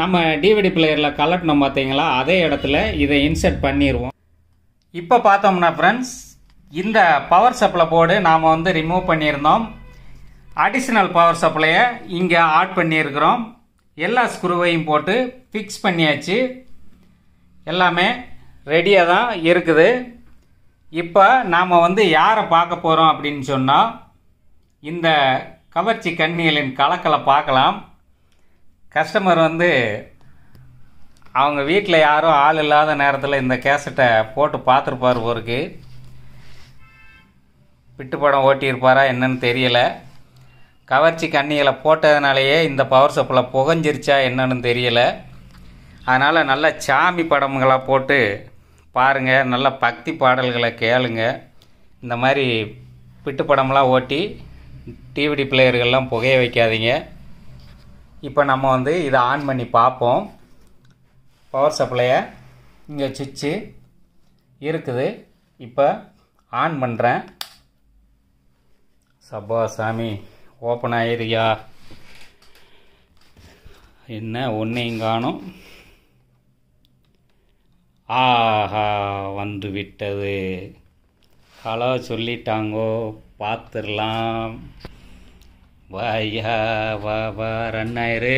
நம்ம டிவிடி பிளேயரில் கலட்டினோம் பார்த்தீங்களா அதே இடத்துல இதை இன்சர்ட் பண்ணிடுவோம் இப்போ பார்த்தோம்னா ஃப்ரெண்ட்ஸ் இந்த பவர் சப்ளை போர்டு நாம் வந்து ரிமூவ் பண்ணியிருந்தோம் அடிஷ்னல் பவர் சப்ளையை இங்கே ஆட் பண்ணியிருக்கிறோம் எல்லா ஸ்க்ரூவையும் போட்டு ஃபிக்ஸ் பண்ணியாச்சு எல்லாமே ரெடியாக தான் இருக்குது இப்போ நாம் வந்து யாரை பார்க்க போகிறோம் அப்படின்னு சொன்னால் இந்த கவர்ச்சி கண்ணிகளின் கலக்கலை பார்க்கலாம் கஸ்டமர் வந்து அவங்க வீட்டில் யாரும் ஆள் இல்லாத நேரத்தில் இந்த கேசட்டை போட்டு பார்த்துருப்பார் ஒருக்கு பிட்டு படம் ஓட்டியிருப்பாரா என்னன்னு தெரியலை கவர்ச்சி கண்ணிகளை போட்டதுனாலேயே இந்த பவர் சப்பில் புகஞ்சிருச்சா என்னன்னு தெரியலை அதனால் நல்ல சாமி படம்களாக போட்டு பாருங்கள் நல்ல பக்தி பாடல்களை கேளுங்க இந்த மாதிரி பிட்டு படம்லாம் ஓட்டி டிவிடி பிளேயர்கள்லாம் புகைய வைக்காதீங்க இப்போ நம்ம வந்து இதை ஆன் பண்ணி பார்ப்போம் பவர் சப்ளையை இங்கே சுவிட்சு இருக்குது இப்போ ஆன் பண்ணுறேன் சப்பா சாமி ஓப்பன் ஆயிருக்கியா என்ன ஒன்றையும் காணும் ஆஹா வந்து விட்டது ஹலோ சொல்லிட்டாங்கோ பார்த்துடலாம் வாயா வா வா ரன் ஆயிரு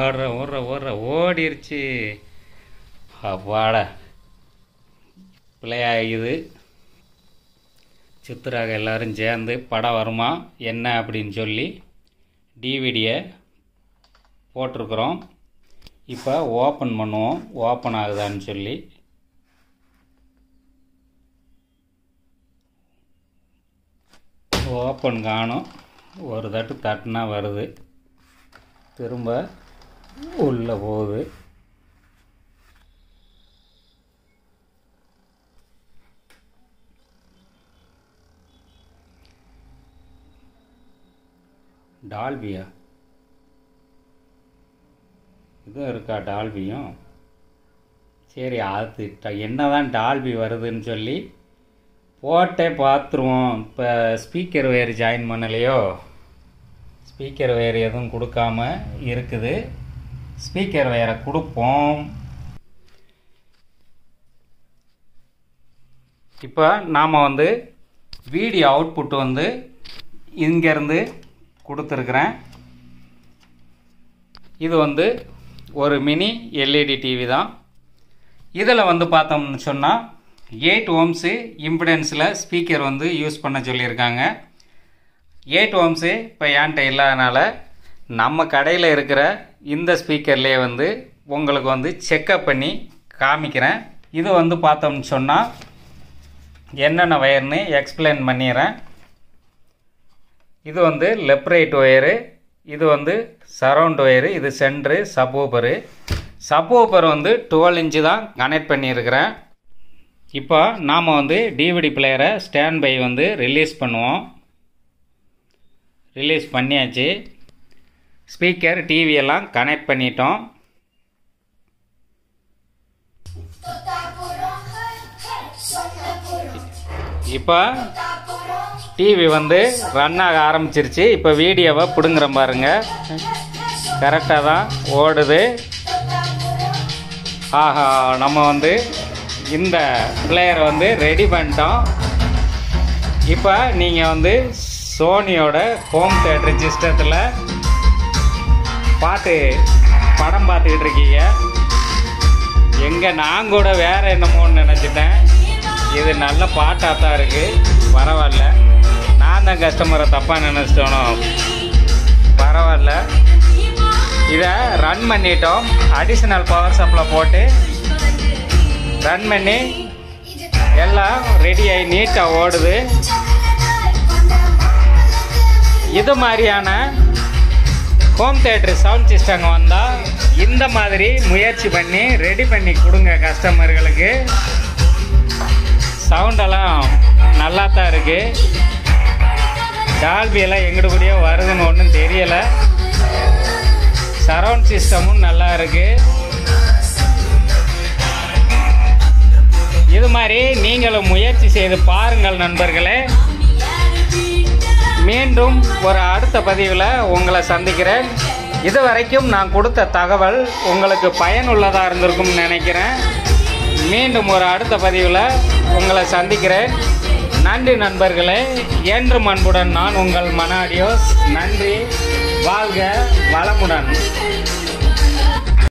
ஓடுற ஓடுற ஓடுற ஓடிருச்சு அப்பாட பிள்ளையாகுது சித்ராக எல்லோரும் சேர்ந்து படம் வருமா என்ன அப்படின்னு சொல்லி டிவிடியை போட்டிருக்குறோம் இப்போ ஓப்பன் பண்ணுவோம் ஓப்பன் ஆகுதான்னு சொல்லி ஓப்பன் காணும் ஒரு தட்டு தட்டுனா வருது திரும்ப உள்ளே போகுது டால்பியா இதுவும் இருக்கா டால்பியும் சரி அது என்ன தான் டால்பி வருதுன்னு சொல்லி போட்டே பார்த்துருவோம் இப்போ ஸ்பீக்கர் வேறு ஜாயின் பண்ணலையோ ஸ்பீக்கர் வேறு எதுவும் கொடுக்காம இருக்குது ஸ்பீக்கர் வேறு கொடுப்போம் இப்போ நாம் வந்து வீடியோ அவுட்புட் வந்து இங்கேருந்து கொடுத்துருக்குறேன் இது வந்து ஒரு மினி எல்இடி டிவி தான் இதில் வந்து பார்த்தோம்னு சொன்னால் எயிட் ஓம்ஸு இம்பிடென்ஸில் ஸ்பீக்கர் வந்து யூஸ் பண்ண சொல்லியிருக்காங்க எயிட் ஓம்ஸு இப்போ ஏன்ட்ட இல்லாதனால நம்ம கடையில் இருக்கிற இந்த ஸ்பீக்கர்லேயே வந்து உங்களுக்கு வந்து செக்கப் பண்ணி காமிக்கிறேன் இது வந்து பார்த்தோம்னு சொன்னால் என்னென்ன வயர்னு எக்ஸ்பிளைன் பண்ணிடுறேன் இது வந்து லெஃப்ட் ரைட் ஒயரு இது வந்து சரவுண்ட் ஒயரு இது சென்ட்ரு சப்போப்பரு சப்போப்பர் வந்து டுவெல் இன்ச்சு தான் கனெக்ட் பண்ணியிருக்கிறேன் இப்போ நாம் வந்து டிவிடி பிளேயரை ஸ்டாண்ட் பை வந்து ரிலீஸ் பண்ணுவோம் ரிலீஸ் பண்ணியாச்சு ஸ்பீக்கர் டிவியெல்லாம் கனெக்ட் பண்ணிட்டோம் இப்போ டிவி வந்து ரன் ஆக ஆரம்பிச்சிருச்சு இப்போ வீடியோவை பிடுங்குற பாருங்க கரெக்டாக தான் ஓடுது ஆஹா நம்ம வந்து இந்த பிளேயரை வந்து ரெடி பண்ணிட்டோம் இப்போ நீங்கள் வந்து சோனியோட ஹோம் தேட்டர் சிஸ்டத்தில் பார்த்து படம் பார்த்துக்கிட்டு இருக்கீங்க எங்கே நான் கூட வேறு என்னமோன்னு நினச்சிட்டேன் இது நல்ல பாட்டாக தான் இருக்குது பரவாயில்ல நான் தான் கஸ்டமரை தப்பாக நினச்சிட்டோம் பரவாயில்ல இதை ரன் பண்ணிட்டோம் அடிஷ்னல் பவர் சப்ளை போட்டு ரன் பண்ணி எல்லாம் ரெடி ஆகி நீட்டாக ஓடுது இது மாதிரியான ஹோம் தேட்டர் சவுண்ட் சிஸ்டம் வந்தால் இந்த மாதிரி முயற்சி பண்ணி ரெடி பண்ணி கொடுங்க கஸ்டமர்களுக்கு சவுண்டெல்லாம் நல்லா தான் இருக்குது டால்பி எல்லாம் எங்கிட்ட கூடயே வருதுன்னு ஒன்றும் தெரியலை சரவுண்ட் சிஸ்டமும் நல்லா இருக்குது இது மாதிரி நீங்களும் முயற்சி செய்து பாருங்கள் நண்பர்களே மீண்டும் ஒரு அடுத்த பதிவில் உங்களை சந்திக்கிறேன் இது வரைக்கும் நான் கொடுத்த தகவல் உங்களுக்கு பயனுள்ளதாக இருந்திருக்கும்னு நினைக்கிறேன் மீண்டும் ஒரு அடுத்த பதிவில் உங்களை சந்திக்கிறேன் நன்றி நண்பர்களே என்று அன்புடன் நான் உங்கள் மனாடியோஸ் நன்றி வாழ்க வளமுடன்